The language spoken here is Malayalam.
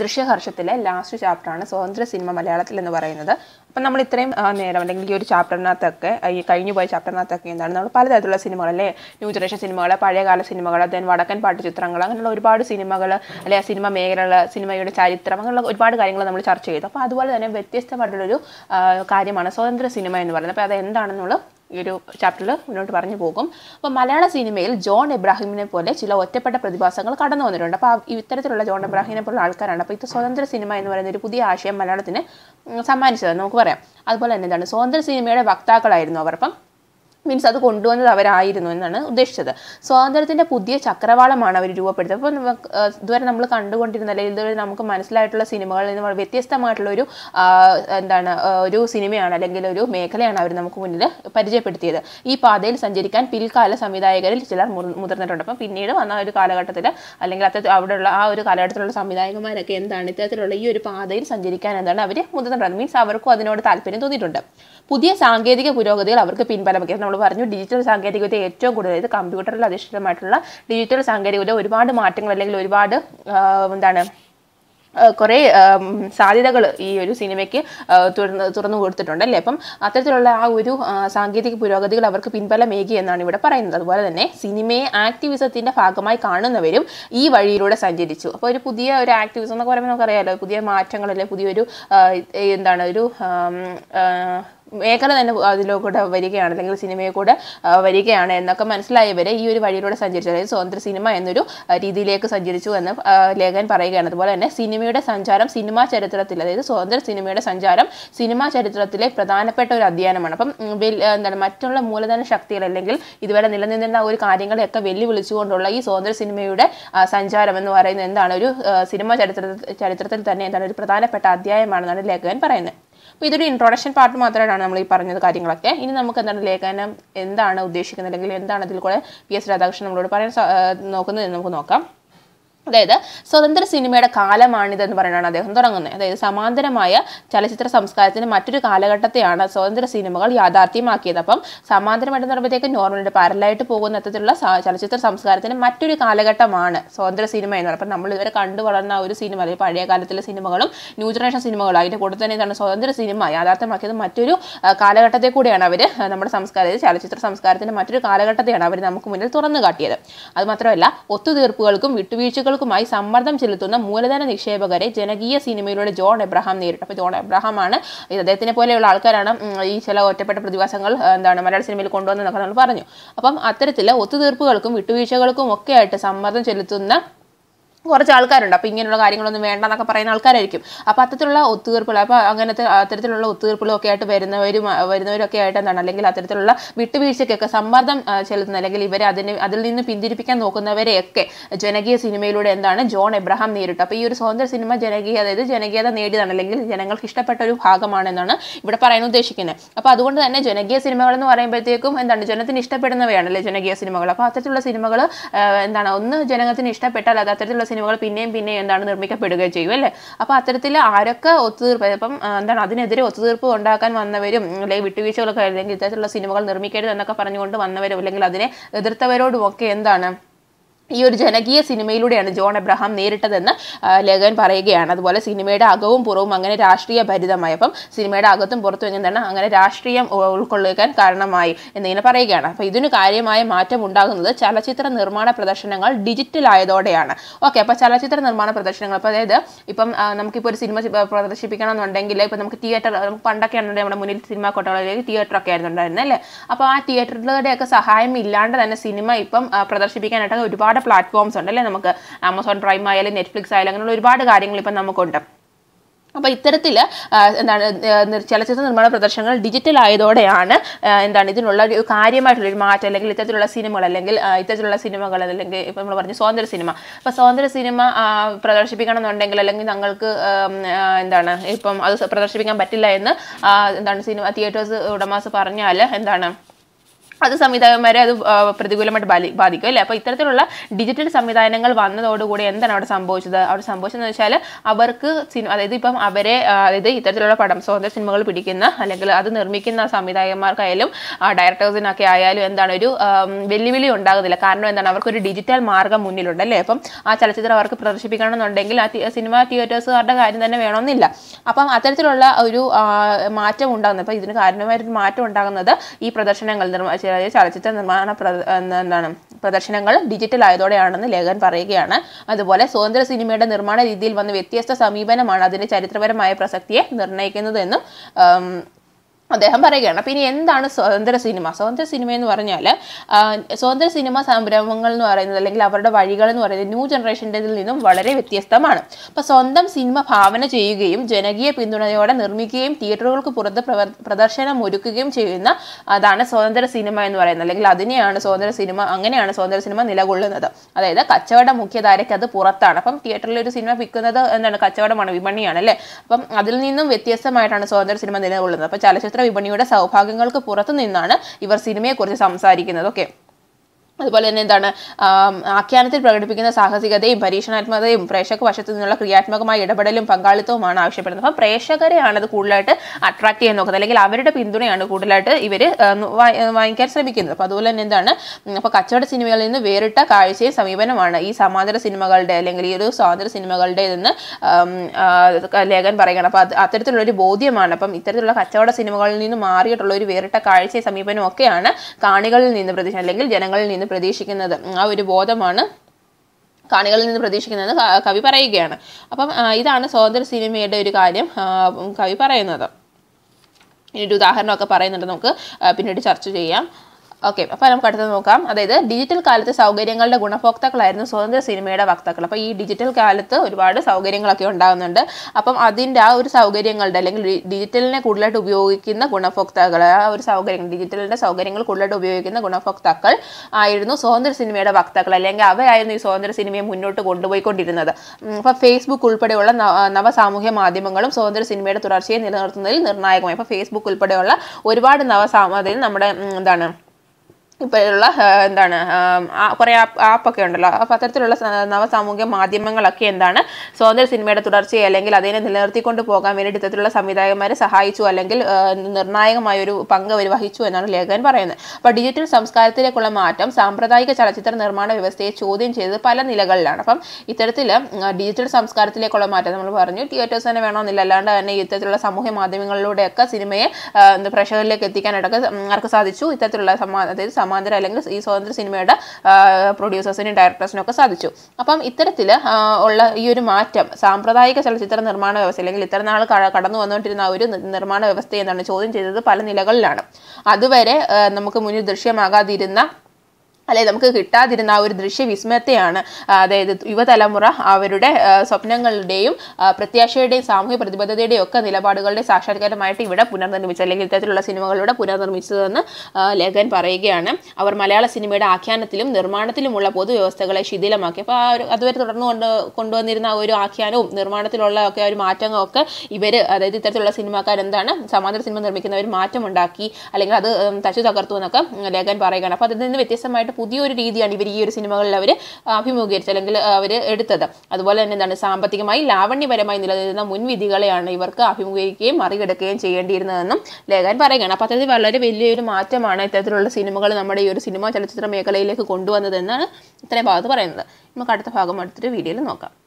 ദൃശ്യഹർഷത്തിലെ ലാസ്റ്റ് ചാപ്റ്ററാണ് സ്വതന്ത്ര സിനിമ മലയാളത്തിൽ എന്ന് പറയുന്നത് അപ്പം നമ്മൾ ഇത്രയും നേരം അല്ലെങ്കിൽ ഈ ഒരു ചാപ്റ്ററിനകത്തൊക്കെ ഈ കഴിഞ്ഞു പോയ ചാപ്റ്ററിനകത്തൊക്കെ എന്താണ് നമ്മൾ പലതരത്തിലുള്ള സിനിമകൾ അല്ലേ ന്യൂ ജനറേഷൻ സിനിമകൾ പഴയകാല സിനിമകൾ ദെൻ വടക്കൻ പാട്ട് ചിത്രങ്ങൾ അങ്ങനെയുള്ള ഒരുപാട് സിനിമകൾ അല്ലെ സിനിമ മേഖലകൾ സിനിമയുടെ ചരിത്രം അങ്ങനെയുള്ള ഒരുപാട് കാര്യങ്ങൾ നമ്മൾ ചർച്ച ചെയ്തു അപ്പോൾ അതുപോലെ തന്നെ വ്യത്യസ്തമായിട്ടുള്ളൊരു കാര്യമാണ് സ്വതന്ത്ര സിനിമ എന്ന് പറയുന്നത് അപ്പോൾ അത് എന്താണെന്നുള്ള ഈ ഒരു ചാപ്റ്ററിൽ മുന്നോട്ട് പറഞ്ഞു പോകും അപ്പോൾ മലയാള സിനിമയിൽ ജോൺ എബ്രാഹിമിനെ പോലെ ചില ഒറ്റപ്പെട്ട പ്രതിഭാസങ്ങൾ കടന്നു വന്നിട്ടുണ്ട് അപ്പോൾ ഇത്തരത്തിലുള്ള ജോൺ എബ്രാഹിമിനെ പോലുള്ള ആൾക്കാരാണ് അപ്പോൾ ഇത് സ്വതന്ത്ര സിനിമ എന്ന് പറയുന്ന ഒരു പുതിയ ആശയം മലയാളത്തിന് സമ്മാനിച്ചത് നമുക്ക് പറയാം അതുപോലെ തന്നെ എന്താണ് സ്വതന്ത്ര സിനിമയുടെ വക്താക്കളായിരുന്നു അവർ അപ്പം മീൻസ് അത് കൊണ്ടുവന്നത് അവരായിരുന്നു എന്നാണ് ഉദ്ദേശിച്ചത് സ്വാതന്ത്ര്യത്തിൻ്റെ പുതിയ ചക്രവാളമാണ് അവർ രൂപപ്പെടുത്തുന്നത് അപ്പോൾ നമുക്ക് ഇതുവരെ നമ്മൾ കണ്ടുകൊണ്ടിരുന്ന അല്ലെങ്കിൽ ഇതുവരെ നമുക്ക് മനസ്സിലായിട്ടുള്ള സിനിമകളിൽ നിന്ന് വ്യത്യസ്തമായിട്ടുള്ള ഒരു എന്താണ് ഒരു സിനിമയാണ് അല്ലെങ്കിൽ ഒരു മേഖലയാണ് അവർ നമുക്ക് മുന്നിൽ പരിചയപ്പെടുത്തിയത് ഈ പാതയിൽ സഞ്ചരിക്കാൻ പിൽക്കാല സംവിധായകരിൽ ചിലർ മുതിർന്നിട്ടുണ്ട് അപ്പം പിന്നീട് വന്ന ഒരു കാലഘട്ടത്തിൽ അല്ലെങ്കിൽ അത്ത അവിടെയുള്ള ആ ഒരു കാലഘട്ടത്തിലുള്ള സംവിധായകന്മാരൊക്കെ എന്താണ് ഇത്തരത്തിലുള്ള ഈ ഒരു പാതയിൽ സഞ്ചരിക്കാൻ എന്താണ് അവർ മുതിർന്നിട്ടുണ്ട് മീൻസ് അവർക്കും അതിനോട് താല്പര്യം തോന്നിയിട്ടുണ്ട് പുതിയ സാങ്കേതിക പുരോഗതികൾ അവർക്ക് പിൻബലമൊക്കെ നമ്മൾ പറഞ്ഞു ഡിജിറ്റൽ സാങ്കേതികവിദ്യ ഏറ്റവും കൂടുതൽ അതായത് കമ്പ്യൂട്ടറിൽ അധിഷ്ഠിതമായിട്ടുള്ള ഡിജിറ്റൽ സാങ്കേതികവിദ്യ ഒരുപാട് മാറ്റങ്ങൾ അല്ലെങ്കിൽ ഒരുപാട് എന്താണ് കുറേ സാധ്യതകൾ ഈ ഒരു സിനിമയ്ക്ക് തുറന്ന് തുറന്നു കൊടുത്തിട്ടുണ്ട് അല്ലേ അപ്പം അത്തരത്തിലുള്ള ആ ഒരു സാങ്കേതിക പുരോഗതികൾ അവർക്ക് പിൻബലമേകി എന്നാണ് ഇവിടെ പറയുന്നത് അതുപോലെ തന്നെ സിനിമയെ ആക്ടിവിസത്തിൻ്റെ ഭാഗമായി കാണുന്നവരും ഈ വഴിയിലൂടെ സഞ്ചരിച്ചു അപ്പോൾ ഒരു പുതിയ ഒരു ആക്ടിവിസം എന്നൊക്കെ പറയുമ്പോൾ നമുക്കറിയാമല്ലോ പുതിയ മാറ്റങ്ങളല്ലേ പുതിയൊരു എന്താണ് ഒരു മേഖല തന്നെ അതിലൂടെ വരികയാണ് അല്ലെങ്കിൽ സിനിമയെ കൂടെ വരികയാണ് എന്നൊക്കെ മനസ്സിലായവരെ ഈ ഒരു വഴിയിലൂടെ സഞ്ചരിച്ചു അതായത് സ്വതന്ത്ര സിനിമ എന്നൊരു രീതിയിലേക്ക് സഞ്ചരിച്ചു എന്ന് ലേഖകൻ പറയുകയാണ് അതുപോലെ തന്നെ സിനിമയുടെ സഞ്ചാരം സിനിമാ ചരിത്രത്തിൽ അതായത് സ്വതന്ത്ര സിനിമയുടെ സഞ്ചാരം സിനിമാ ചരിത്രത്തിലെ പ്രധാനപ്പെട്ട ഒരു അധ്യയനമാണ് അപ്പം എന്താണ് മറ്റുള്ള മൂലധന ശക്തികൾ അല്ലെങ്കിൽ ഇതുവരെ നിലനിന്നിരുന്ന ഒരു കാര്യങ്ങളെയൊക്കെ വെല്ലുവിളിച്ചുകൊണ്ടുള്ള ഈ സ്വതന്ത്ര സിനിമയുടെ സഞ്ചാരം എന്ന് പറയുന്നത് എന്താണ് ഒരു സിനിമാ ചരിത്ര ചരിത്രത്തിൽ തന്നെ എന്താണ് ഒരു പ്രധാനപ്പെട്ട അധ്യായമാണെന്നാണ് ലേഖകൻ പറയുന്നത് അപ്പോൾ ഇതൊരു ഇൻട്രൊഡക്ഷൻ പാർട്ട് മാത്രമായിട്ടാണ് നമ്മൾ ഈ പറഞ്ഞത് കാര്യങ്ങളൊക്കെ ഇനി നമുക്ക് എന്താണ് ലേഖനം എന്താണ് ഉദ്ദേശിക്കുന്നത് അല്ലെങ്കിൽ എന്താണ് ഇതിൽ കൂടെ പി എസ് രാധാകൃഷ്ണൻ നമ്മളോട് പറയാൻ നോക്കുന്നത് നമുക്ക് നോക്കാം അതായത് സ്വതന്ത്ര സിനിമയുടെ കാലമാണിതെന്ന് പറയുന്നതാണ് അദ്ദേഹം തുടങ്ങുന്നത് അതായത് സമാന്തരമായ ചലച്ചിത്ര സംസ്കാരത്തിൻ്റെ മറ്റൊരു കാലഘട്ടത്തെയാണ് സ്വതന്ത്ര സിനിമകൾ യാഥാർത്ഥ്യമാക്കിയത് അപ്പം സമാന്തരമായിട്ട് പറയുമ്പോഴത്തേക്ക് നോർമലിന്റെ പാരലായിട്ട് പോകുന്ന തരത്തിലുള്ള ചലച്ചിത്ര സംസ്കാരത്തിൻ്റെ മറ്റൊരു കാലഘട്ടമാണ് സ്വതന്ത്ര സിനിമ എന്ന് പറയുന്നത് അപ്പം നമ്മൾ കണ്ടു വളർന്ന ഒരു സിനിമ അല്ലെങ്കിൽ പഴയ കാലത്തിലെ സിനിമകളും ന്യൂ ജനറേഷൻ സിനിമകളും അതിൻ്റെ കൂടെ തന്നെ ഇതാണ് സ്വതന്ത്ര സിനിമ യാഥാർത്ഥ്യമാക്കിയത് മറ്റൊരു കാലഘട്ടത്തെ കൂടിയാണ് അവർ നമ്മുടെ സംസ്കാരത്തിൽ ചലച്ചിത്ര സംസ്കാരത്തിൻ്റെ മറ്റൊരു കാലഘട്ടത്തെയാണ് അവർ നമുക്ക് മുന്നിൽ തുറന്നു കാട്ടിയത് അതുമാത്രമല്ല ഒത്തുതീർപ്പുകൾക്കും വിട്ടുവീഴ്ചകൾ ബാങ്കുകൾക്കുമായി സമ്മർദ്ദം ചെലുത്തുന്ന മൂലധന നിക്ഷേപകരെ ജനകീയ സിനിമയിലൂടെ ജോൺ എബ്രഹാം നേരിട്ടു അപ്പോൾ ജോൺ എബ്രഹാം ആണ് അദ്ദേഹത്തിനെ പോലെയുള്ള ആൾക്കാരാണ് ഈ ചില ഒറ്റപ്പെട്ട പ്രതിഭാസങ്ങൾ എന്താണ് മലയാള സിനിമയിൽ കൊണ്ടുവന്നതെന്നൊക്കെ നമ്മൾ പറഞ്ഞു അപ്പം അത്തരത്തിൽ ഒത്തുതീർപ്പുകൾക്കും വിട്ടുവീഴ്ചകൾക്കും ഒക്കെ ആയിട്ട് സമ്മർദ്ദം ചെലുത്തുന്ന കുറച്ച് ആൾക്കാരുണ്ട് അപ്പോൾ ഇങ്ങനെയുള്ള കാര്യങ്ങളൊന്നും വേണ്ട എന്നൊക്കെ പറയുന്ന ആൾക്കാരായിരിക്കും അപ്പോൾ അത്തരത്തിലുള്ള ഒത്തുതീർപ്പുകൾ അപ്പോൾ അങ്ങനത്തെ അത്തരത്തിലുള്ള ഒത്തുതീർപ്പുകളൊക്കെ ആയിട്ട് വരുന്നവരും വരുന്നവരൊക്കെ ആയിട്ട് എന്താണ് അല്ലെങ്കിൽ അത്തരത്തിലുള്ള വിട്ടുവീഴ്ചയ്ക്കൊക്കെ സമ്മർദ്ദം ചെലുത്തുന്ന അല്ലെങ്കിൽ ഇവരെ അതിന് അതിൽ നിന്ന് പിന്തിരിപ്പിക്കാൻ നോക്കുന്നവരെയൊക്കെ ജനകീയ സിനിമയിലൂടെ എന്താണ് ജോൺ എബ്രഹാം നേരിട്ടു അപ്പോൾ ഈ ഒരു സ്വതന്ത്ര സിനിമ ജനകീയ അതായത് ജനകീയത നേടിയതാണ് അല്ലെങ്കിൽ ജനങ്ങൾക്ക് ഇഷ്ടപ്പെട്ട ഒരു ഭാഗമാണെന്നാണ് ഇവിടെ പറയാൻ ഉദ്ദേശിക്കുന്നത് അപ്പോൾ അതുകൊണ്ട് തന്നെ ജനകീയ സിനിമകളെന്ന് പറയുമ്പോഴത്തേക്കും എന്താണ് ജനത്തിന് ഇഷ്ടപ്പെടുന്നവയാണ് അല്ലേ ജനകീയ സിനിമകൾ അപ്പോൾ അത്തരത്തിലുള്ള സിനിമകൾ എന്താണ് ഒന്ന് ജനത്തിന് ഇഷ്ടപ്പെട്ടാൽ അത് അത്തരത്തിലുള്ള സിനിമകൾ പിന്നെയും പിന്നെയും എന്താണ് നിർമ്മിക്കപ്പെടുകയും ചെയ്യും അല്ലേ അപ്പോൾ അത്തരത്തിൽ ആരൊക്കെ ഒത്തുതീർപ്പ് ഇപ്പം എന്താണ് അതിനെതിരെ ഒത്തുതീർപ്പ് ഉണ്ടാക്കാൻ വന്നവരും അല്ലെങ്കിൽ വിട്ടുവീഴ്ചകളൊക്കെ അല്ലെങ്കിൽ ഇത്തരത്തിലുള്ള സിനിമകൾ നിർമ്മിക്കരുത് എന്നൊക്കെ പറഞ്ഞുകൊണ്ട് വന്നവരും അല്ലെങ്കിൽ അതിനെ എതിർത്തവരോടുമൊക്കെ എന്താണ് ഈ ഒരു ജനകീയ സിനിമയിലൂടെയാണ് ജോൺ എബ്രഹാം നേരിട്ടതെന്ന് ലേഖൻ പറയുകയാണ് അതുപോലെ സിനിമയുടെ അകവും പുറവും അങ്ങനെ രാഷ്ട്രീയ ഭരിതമായി അപ്പം സിനിമയുടെ അകത്തും പുറത്തും എങ്ങനെ അങ്ങനെ രാഷ്ട്രീയം ഉൾക്കൊള്ളിക്കാൻ കാരണമായി എന്നിങ്ങനെ പറയുകയാണ് അപ്പോൾ ഇതിന് കാര്യമായ മാറ്റം ഉണ്ടാകുന്നത് ചലച്ചിത്ര നിർമ്മാണ പ്രദർശനങ്ങൾ ഡിജിറ്റൽ ആയതോടെയാണ് ഓക്കെ അപ്പോൾ ചലച്ചിത്ര നിർമ്മാണ പ്രദർശനങ്ങൾ അപ്പോൾ അതായത് ഇപ്പം നമുക്കിപ്പോൾ ഒരു സിനിമ എന്നുണ്ടെങ്കിൽ ഇപ്പം നമുക്ക് തിയേറ്റർ നമുക്ക് പണ്ടൊക്കെ ആണെന്നുണ്ടെങ്കിൽ നമ്മുടെ മുന്നിൽ സിനിമ കോട്ടകളിലേക്ക് തിയേറ്റർ ആയിരുന്നു ഉണ്ടായിരുന്നത് അല്ലേ അപ്പോൾ ആ തിയേറ്ററുകളുടെയൊക്കെ സഹായം ഇല്ലാണ്ട് തന്നെ സിനിമ ഇപ്പം പ്രദർശിപ്പിക്കാനായിട്ട് ഒരുപാട് പ്ലാറ്റ്ഫോംസ് ഉണ്ട് അല്ലേ നമുക്ക് ആമസോൺ പ്രൈം ആയാലും നെറ്റ്ഫ്ലിക്സ് ആയാലും അങ്ങനെയുള്ള ഒരുപാട് കാര്യങ്ങൾ ഇപ്പം നമുക്കുണ്ട് അപ്പോൾ ഇത്തരത്തിൽ എന്താണ് ചലച്ചിത്ര നിർമ്മാണ പ്രദർശനങ്ങൾ ഡിജിറ്റൽ ആയതോടെയാണ് എന്താണ് ഇതിനുള്ള ഒരു കാര്യമായിട്ടുള്ള ഒരു മാറ്റം അല്ലെങ്കിൽ ഇത്തരത്തിലുള്ള സിനിമകൾ അല്ലെങ്കിൽ ഇത്തരത്തിലുള്ള സിനിമകൾ അല്ലെങ്കിൽ ഇപ്പോൾ നമ്മൾ പറഞ്ഞ സ്വാതന്ത്ര്യ സിനിമ അപ്പോൾ സ്വാതന്ത്ര്യ സിനിമ പ്രദർശിപ്പിക്കണം എന്നുണ്ടെങ്കിൽ അല്ലെങ്കിൽ ഞങ്ങൾക്ക് എന്താണ് ഇപ്പം അത് പ്രദർശിപ്പിക്കാൻ പറ്റില്ല എന്ന് എന്താണ് സിനിമ തിയേറ്റേഴ്സ് ഉടമാസ് പറഞ്ഞാൽ എന്താണ് അത് സംവിധായകന്മാരെ അത് പ്രതികൂലമായിട്ട് ബാധി ബാധിക്കും അല്ലേ അപ്പോൾ ഇത്തരത്തിലുള്ള ഡിജിറ്റൽ സംവിധാനങ്ങൾ വന്നതോടുകൂടി എന്താണ് അവിടെ സംഭവിച്ചത് അവിടെ സംഭവിച്ചതെന്ന് വെച്ചാൽ അവർക്ക് സിനിമ അതായത് ഇപ്പം അവരെ അതായത് ഇത്തരത്തിലുള്ള പടം സ്വതന്ത്ര സിനിമകൾ പിടിക്കുന്ന അല്ലെങ്കിൽ അത് നിർമ്മിക്കുന്ന സംവിധായകന്മാർക്കായാലും ഡയറക്ടേഴ്സിനൊക്കെ ആയാലും എന്താണ് ഒരു വെല്ലുവിളി ഉണ്ടാകുന്നില്ല കാരണം എന്താണ് അവർക്കൊരു ഡിജിറ്റൽ മാർഗം മുന്നിലുണ്ട് അല്ലേ അപ്പം ആ ചലച്ചിത്രം അവർക്ക് എന്നുണ്ടെങ്കിൽ ആ സിനിമ തിയേറ്റേഴ്സുകാരുടെ കാര്യം തന്നെ വേണമെന്നില്ല അപ്പം അത്തരത്തിലുള്ള ഒരു മാറ്റം ഉണ്ടാകുന്നത് അപ്പോൾ ഇതിന് കാരണമായൊരു മാറ്റം ഉണ്ടാകുന്നത് ഈ പ്രദർശനങ്ങൾ നിർമ്മിച്ച ചെറിയ ചലച്ചിത്ര നിർമ്മാണ എന്താണ് പ്രദർശനങ്ങൾ ഡിജിറ്റൽ ആയതോടെയാണെന്ന് ലേഖകൻ പറയുകയാണ് അതുപോലെ സ്വതന്ത്ര സിനിമയുടെ നിർമ്മാണ രീതിയിൽ വന്ന വ്യത്യസ്ത സമീപനമാണ് അതിൻ്റെ ചരിത്രപരമായ പ്രസക്തിയെ നിർണ്ണയിക്കുന്നതെന്നും അദ്ദേഹം പറയുകയാണ് ഇനി എന്താണ് സ്വതന്ത്ര സിനിമ സ്വതന്ത്ര സിനിമ എന്ന് പറഞ്ഞാൽ സ്വതന്ത്ര സിനിമ സംരംഭങ്ങൾ എന്ന് പറയുന്നത് അല്ലെങ്കിൽ അവരുടെ വഴികൾ എന്ന് പറയുന്നത് ന്യൂ ജനറേഷൻ്റെ നിന്നും വളരെ വ്യത്യസ്തമാണ് അപ്പോൾ സ്വന്തം സിനിമ ഭാവന ചെയ്യുകയും ജനകീയ പിന്തുണയോടെ നിർമ്മിക്കുകയും തിയേറ്ററുകൾക്ക് പുറത്ത് പ്രദർശനം ഒരുക്കുകയും ചെയ്യുന്ന അതാണ് സ്വതന്ത്ര സിനിമ എന്ന് പറയുന്നത് അല്ലെങ്കിൽ അതിനെയാണ് സ്വതന്ത്ര സിനിമ അങ്ങനെയാണ് സ്വതന്ത്ര സിനിമ നിലകൊള്ളുന്നത് അതായത് കച്ചവട മുഖ്യധാരയ്ക്ക് അത് പുറത്താണ് അപ്പം തിയേറ്ററിൽ ഒരു സിനിമ വിൽക്കുന്നത് എന്താണ് കച്ചവടമാണ് വിപണിയാണ് അല്ലേ അപ്പം അതിൽ നിന്നും വ്യത്യസ്തമായിട്ടാണ് സ്വതന്ത്ര സിനിമ നിലകൊള്ളുന്നത് അപ്പോൾ ചലച്ചിത്ര വിപണിയുടെ സൗഭാഗ്യങ്ങൾക്ക് പുറത്തു നിന്നാണ് ഇവർ സിനിമയെക്കുറിച്ച് സംസാരിക്കുന്നത് ഓക്കെ അതുപോലെ തന്നെ എന്താണ് ആഖ്യാനത്തിൽ പ്രകടിപ്പിക്കുന്ന സാഹസികതയും പരീക്ഷണാത്മകതയും പ്രേക്ഷക വശത്തു നിന്നുള്ള ക്രിയാത്മകമായ ഇടപെടലും പങ്കാളിത്തവുമാണ് ആവശ്യപ്പെടുന്നത് അപ്പം പ്രേക്ഷകരെയാണ് അത് കൂടുതലായിട്ട് അട്രാക്ട് ചെയ്യാൻ നോക്കുന്നത് അല്ലെങ്കിൽ അവരുടെ പിന്തുണയാണ് കൂടുതലായിട്ട് ഇവർ വാങ്ങിക്കാൻ ശ്രമിക്കുന്നത് അപ്പോൾ അതുപോലെ തന്നെ എന്താണ് അപ്പോൾ കച്ചവട സിനിമകളിൽ നിന്ന് വേറിട്ട കാഴ്ചയും സമീപനമാണ് ഈ സമാന്തര സിനിമകളുടെ അല്ലെങ്കിൽ ഈ ഒരു സ്വാതന്ത്ര്യ സിനിമകളുടെ എന്ന് ലേഖൻ പറയുകയാണ് അപ്പോൾ അത് അത്തരത്തിലുള്ളൊരു ബോധ്യമാണ് അപ്പം ഇത്തരത്തിലുള്ള കച്ചവട സിനിമകളിൽ നിന്ന് മാറിയിട്ടുള്ള ഒരു വേറിട്ട കാഴ്ചയും സമീപനവും ഒക്കെയാണ് കാണികളിൽ നിന്ന് പ്രതിഷേധം അല്ലെങ്കിൽ ജനങ്ങളിൽ നിന്ന് നിന്ന് പ്രതീക്ഷിക്കുന്നത് ആ ഒരു ബോധമാണ് കാണികളിൽ നിന്ന് പ്രതീക്ഷിക്കുന്നത് കവി പറയുകയാണ് അപ്പം ഇതാണ് സ്വാതന്ത്ര്യ സിനിമയുടെ ഒരു കാര്യം കവി പറയുന്നത് ഇനി ഒരു ഉദാഹരണമൊക്കെ പറയുന്നുണ്ട് നമുക്ക് പിന്നീട് ചർച്ച ചെയ്യാം ഓക്കെ അപ്പോൾ നമുക്ക് അടുത്തത് നോക്കാം അതായത് ഡിജിറ്റൽ കാലത്ത് സൗകര്യങ്ങളുടെ ഗുണഭോക്താക്കളായിരുന്നു സ്വതന്ത്ര സിനിമയുടെ വക്താക്കൾ അപ്പോൾ ഈ ഡിജിറ്റൽ കാലത്ത് ഒരുപാട് സൗകര്യങ്ങളൊക്കെ ഉണ്ടാകുന്നുണ്ട് അപ്പം അതിൻ്റെ ആ ഒരു സൗകര്യങ്ങളുടെ അല്ലെങ്കിൽ ഡിജിറ്റലിനെ കൂടുതലായിട്ട് ഉപയോഗിക്കുന്ന ഗുണഭോക്താക്കൾ ആ ഒരു സൗകര്യങ്ങൾ ഡിജിറ്റലിൻ്റെ സൗകര്യങ്ങൾ കൂടുതലായിട്ട് ഉപയോഗിക്കുന്ന ഗുണഭോക്താക്കൾ ആയിരുന്നു സ്വതന്ത്ര സിനിമയുടെ വക്താക്കൾ അല്ലെങ്കിൽ അവയായിരുന്നു ഈ സ്വതന്ത്ര സിനിമയെ മുന്നോട്ട് കൊണ്ടുപോയിക്കൊണ്ടിരുന്നത് അപ്പോൾ ഫേസ്ബുക്ക് ഉൾപ്പെടെയുള്ള നവ സാമൂഹ്യ മാധ്യമങ്ങളും സ്വതന്ത്ര സിനിമയുടെ തുടർച്ചയെ നിലനിർത്തുന്നതിൽ നിർണായകമായി അപ്പോൾ ഫേസ്ബുക്ക് ഉൾപ്പെടെയുള്ള ഒരുപാട് നവ സാമൂഹ്യം നമ്മുടെ എന്താണ് ഇപ്പോഴുള്ള എന്താണ് കുറേ ആപ്പ് ആപ്പൊക്കെ ഉണ്ടല്ലോ അപ്പോൾ അത്തരത്തിലുള്ള നവസാമൂഹ്യ മാധ്യമങ്ങളൊക്കെ എന്താണ് സ്വാതന്ത്ര്യ സിനിമയുടെ തുടർച്ചയെ അല്ലെങ്കിൽ അതിനെ നിലനിർത്തിക്കൊണ്ട് പോകാൻ വേണ്ടി ഇത്തരത്തിലുള്ള സംവിധായകന്മാരെ സഹായിച്ചു അല്ലെങ്കിൽ നിർണായകമായ ഒരു പങ്ക് അവർ വഹിച്ചു എന്നാണ് ലേഖകൻ പറയുന്നത് അപ്പോൾ ഡിജിറ്റൽ സംസ്കാരത്തിലേക്കുള്ള മാറ്റം സാമ്പ്രദായിക ചലച്ചിത്ര നിർമ്മാണ വ്യവസ്ഥയെ ചോദ്യം ചെയ്തത് പല നിലകളിലാണ് അപ്പം ഇത്തരത്തിൽ ഡിജിറ്റൽ സംസ്കാരത്തിലേക്കുള്ള മാറ്റം നമ്മൾ പറഞ്ഞു തിയേറ്റേഴ്സ് തന്നെ വേണമെന്നില്ല അല്ലാണ്ട് തന്നെ ഇത്തരത്തിലുള്ള സമൂഹ മാധ്യമങ്ങളിലൂടെയൊക്കെ സിനിമയെ പ്രേക്ഷകരിലേക്ക് എത്തിക്കാനായിട്ടൊക്കെ ആർക്ക് സാധിച്ചു ഇത്തരത്തിലുള്ള സമാ അതായത് സമാന്തര അല്ലെങ്കിൽ ഈ സ്വതന്ത്ര സിനിമയുടെ പ്രൊഡ്യൂസേഴ്സിനും ഡയറക്ടേഴ്സിനും ഒക്കെ സാധിച്ചു അപ്പം ഇത്തരത്തിൽ ഉള്ള ഈ ഒരു മാറ്റം സാമ്പ്രദായിക ചലച്ചിത്ര നിർമ്മാണ വ്യവസ്ഥ അല്ലെങ്കിൽ ഇത്ര നാൾ കടന്നു വന്നുകൊണ്ടിരുന്ന ഒരു നിർമ്മാണ വ്യവസ്ഥ എന്താണ് ചോദ്യം ചെയ്തത് പല നിലകളിലാണ് അതുവരെ നമുക്ക് മുന്നിൽ ദൃശ്യമാകാതിരുന്ന അല്ലെ നമുക്ക് കിട്ടാതിരുന്ന ആ ഒരു ദൃശ്യവിസ്മയത്തെയാണ് അതായത് യുവതലമുറ അവരുടെ സ്വപ്നങ്ങളുടെയും പ്രത്യാശയുടെയും സാമൂഹ്യ പ്രതിബദ്ധതയുടെയും ഒക്കെ നിലപാടുകളുടെ സാക്ഷാത്കാരമായിട്ട് ഇവിടെ പുനർനിർമ്മിച്ചത് അല്ലെങ്കിൽ ഇത്തരത്തിലുള്ള സിനിമകളിലൂടെ പുനർനിർമ്മിച്ചതെന്ന് ലേഖൻ പറയുകയാണ് അവർ മലയാള സിനിമയുടെ ആഖ്യാനത്തിലും നിർമ്മാണത്തിലുമുള്ള പൊതുവ്യവസ്ഥകളെ ശിഥിലമാക്കി അപ്പോൾ ആ ഒരു അതുവരെ തുടർന്ന് കൊണ്ട് കൊണ്ടുവന്നിരുന്ന ആ ഒരു ആഖ്യാനവും നിർമ്മാണത്തിലുള്ള ഒക്കെ ഒരു മാറ്റങ്ങളൊക്കെ ഇവർ അതായത് ഇത്തരത്തിലുള്ള എന്താണ് സമാന്തര സിനിമ നിർമ്മിക്കുന്ന ഒരു മാറ്റമുണ്ടാക്കി അല്ലെങ്കിൽ അത് തച്ചു തകർത്തു എന്നൊക്കെ ലേഖൻ പറയുകയാണ് അപ്പോൾ അതിൽ നിന്ന് വ്യത്യസ്തമായിട്ട് ആയിട്ട് പുതിയൊരു രീതിയാണ് ഇവർ ഈ ഒരു സിനിമകളിൽ അവർ അഭിമുഖീകരിച്ചത് അല്ലെങ്കിൽ അവർ എടുത്തത് അതുപോലെ തന്നെ എന്താണ് സാമ്പത്തികമായി ലാവണ്യപരമായി നിലനിൽക്കുന്ന മുൻവിധികളെയാണ് ഇവർക്ക് അഭിമുഖീകരിക്കുകയും മറികടക്കുകയും ചെയ്യേണ്ടിയിരുന്നതെന്നും ലേഖൻ പറയുകയാണ് അപ്പോൾ അത്തരത്തിൽ വളരെ വലിയൊരു മാറ്റമാണ് ഇത്തരത്തിലുള്ള സിനിമകൾ നമ്മുടെ ഈ ഒരു സിനിമാ ചലച്ചിത്ര മേഖലയിലേക്ക് കൊണ്ടുവന്നതെന്നാണ് ഇത്രയും ഭാഗത്ത് പറയുന്നത് നമുക്ക് അടുത്ത ഭാഗം അടുത്തൊരു വീഡിയോയിൽ നോക്കാം